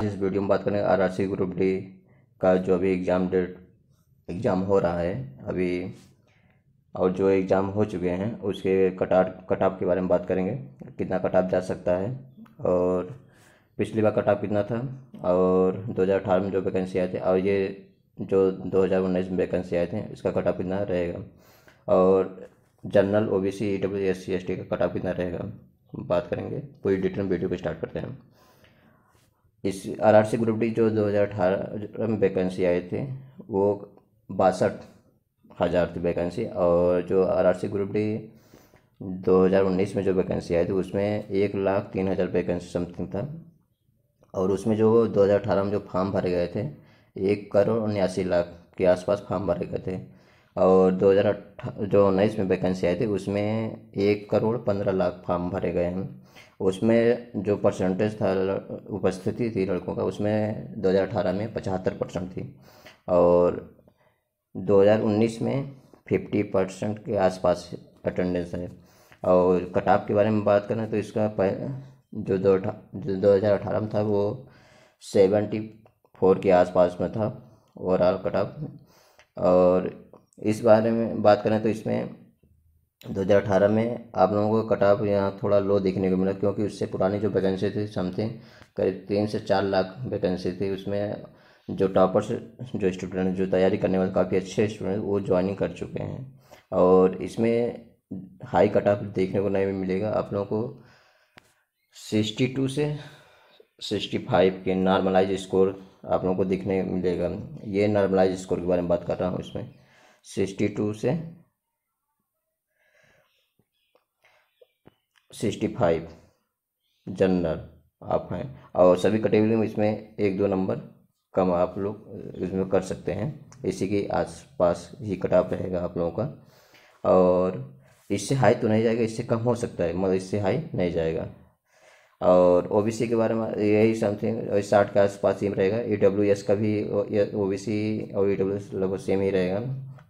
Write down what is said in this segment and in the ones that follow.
आज इस वीडियो में बात करेंगे R R C group D का जो अभी एग्ज़ाम डेट एग्ज़ाम हो रहा है अभी और जो एग्ज़ाम हो चुके हैं उसके कटार कटाप के बारे में बात करेंगे कितना कटाप जा सकता है और पिछली बार कटाप कितना था और 2018 में जो वैकेंसी आए थे और ये जो 2019 में वैकेंसी आए थे इसका कटाप कितना रहेगा और general O B C E W S S C S T cutoff कितना रहेगा बात करेंगे पूरी डिटेल वीडियो को स्टार्ट करते हैं इस आरआरसी ग्रुप डी जो 2018 में वैकेंसी आए थे वो बासठ हज़ार थी वैकेंसी और जो आरआरसी ग्रुप डी 2019 में जो वैकेंसी आई थी उसमें एक लाख तीन हज़ार वैकेंसी समथिंग था और उसमें जो 2018 में जो फॉर्म भरे गए थे एक करोड़ उन्यासी लाख के आसपास फॉर्म भरे गए थे और दो अट्ठा जो उन्नीस में वैकेंसी आई थी उसमें एक करोड़ पंद्रह लाख फॉर्म भरे गए हैं उसमें जो परसेंटेज था उपस्थिति थी लड़कों का उसमें 2018 में पचहत्तर परसेंट थी और 2019 में 50 परसेंट के आसपास अटेंडेंस है और कटाप के बारे में बात करें तो इसका जो दो जो दो हज़ार अठारह में था वो सेवेंटी फोर के आसपास में था ओवरऑल कटाप और इस बारे में बात करें तो इसमें 2018 में आप लोगों को कट ऑफ यहाँ थोड़ा लो देखने को मिला क्योंकि उससे पुरानी जो वैकेंसी थी समथिंग करीब तीन से चार लाख वैकेंसी थी उसमें जो टॉपर्स जो स्टूडेंट जो तैयारी करने वाले काफ़ी अच्छे स्टूडेंट वो ज्वाइनिंग कर चुके हैं और इसमें हाई कट ऑफ देखने को नहीं मिलेगा आप लोगों को सिक्सटी टू से सिक्सटी फाइव के नॉर्मलाइज स्कोर आप लोगों को देखने मिलेगा ये नॉर्मलाइज स्कोर के बारे में बात कर रहा हूँ इसमें सिक्सटी टू से सिक्सटी फाइव जनरल आप हैं और सभी कैटेगरी में इसमें एक दो नंबर कम आप लोग इसमें कर सकते हैं इसी के आस पास ही कट ऑफ रहेगा आप लोगों का और इससे हाई तो नहीं जाएगा इससे कम हो सकता है मगर इससे हाई नहीं जाएगा और ओ के बारे में यही समथिंग साठ के आसपास ही रहेगा ई डब्ल्यू एस का भी ओ बी सी और ई डब्ल्यू एस लगभग सेम ही रहेगा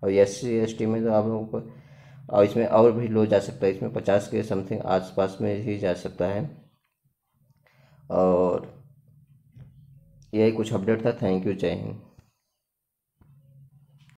और एस सी एस टी में तो आप लोगों को और इसमें और भी लो जा सकता है इसमें पचास के समथिंग आसपास में ही जा सकता है और यही कुछ अपडेट था थैंक यू जय हिंद